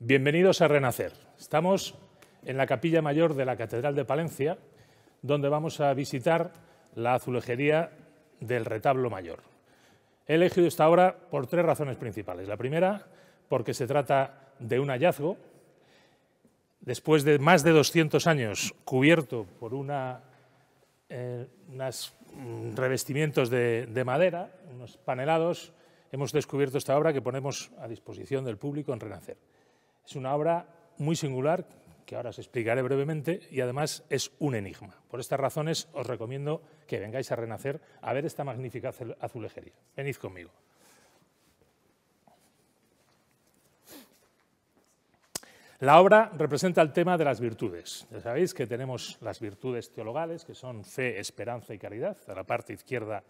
Bienvenidos a Renacer. Estamos en la capilla mayor de la Catedral de Palencia, donde vamos a visitar la azulejería del retablo mayor. He elegido esta obra por tres razones principales. La primera, porque se trata de un hallazgo. Después de más de 200 años cubierto por unos eh, mm, revestimientos de madera, unos panelados, hemos descubierto esta obra que ponemos a disposición del público en Renacer. Es una obra muy singular que ahora os explicaré brevemente y además es un enigma. Por estas razones os recomiendo que vengáis a Renacer a ver esta magnífica azulejería. Venid conmigo. La obra representa el tema de las virtudes. Ya sabéis que tenemos las virtudes teologales, que son fe, esperanza y caridad, de la parte izquierda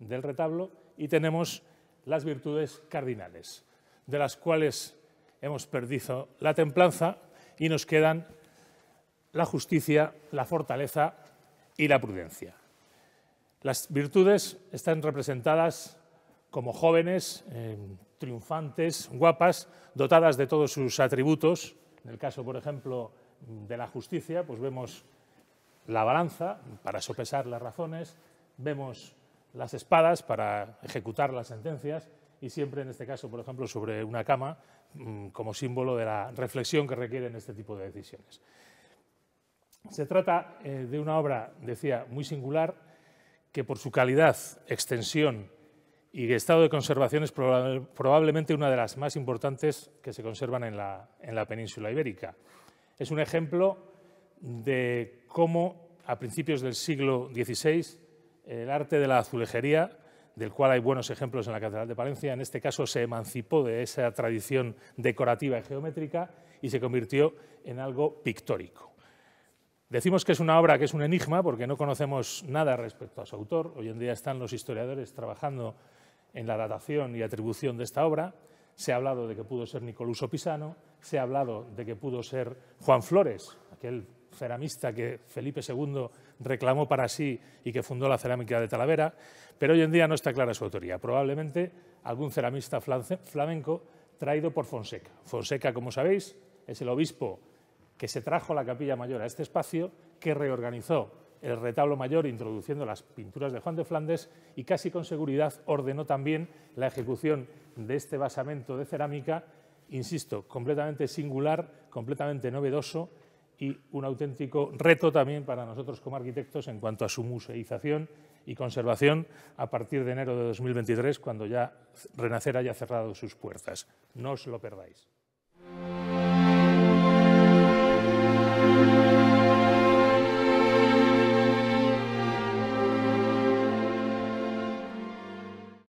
del retablo, y tenemos las virtudes cardinales, de las cuales hemos perdido la templanza y nos quedan la justicia, la fortaleza y la prudencia. Las virtudes están representadas como jóvenes, eh, triunfantes, guapas, dotadas de todos sus atributos. En el caso, por ejemplo, de la justicia, pues vemos la balanza para sopesar las razones, vemos las espadas para ejecutar las sentencias y siempre en este caso, por ejemplo, sobre una cama, Mm, como símbolo de la reflexión que requieren este tipo de decisiones. Se trata eh, de una obra, decía, muy singular, que por su calidad, extensión y estado de conservación es probablemente una de las más importantes que se conservan en la, península ibérica. Es un ejemplo de cómo a principios del siglo XVI el arte de la azulejería del cual hay buenos ejemplos en la Catedral de Palencia, en este caso se emancipó de esa tradición decorativa y geométrica y se convirtió en algo pictórico. Decimos que es una obra que es un enigma porque no conocemos nada respecto a su autor. Hoy en día están los historiadores trabajando en la datación y atribución de esta obra. Se ha hablado de que pudo ser Nicoluso Pisano, se ha hablado de que pudo ser Juan Flores, aquel ceramista que Felipe II reclamó para sí y que fundó la cerámica de Talavera, pero hoy en día no está clara su autoría. Probablemente algún ceramista flamenco traído por Fonseca. Fonseca, como sabéis, es el obispo que se trajo la capilla mayor a este espacio, que reorganizó el retablo mayor introduciendo las pinturas de Juan de Flandes y casi con seguridad ordenó también la ejecución de este basamento de cerámica, insisto, completamente singular, completamente novedoso y un auténtico reto también para nosotros como arquitectos en cuanto a su museización y conservación a partir de enero de 2023, cuando ya Renacer haya cerrado sus puertas. No os lo perdáis.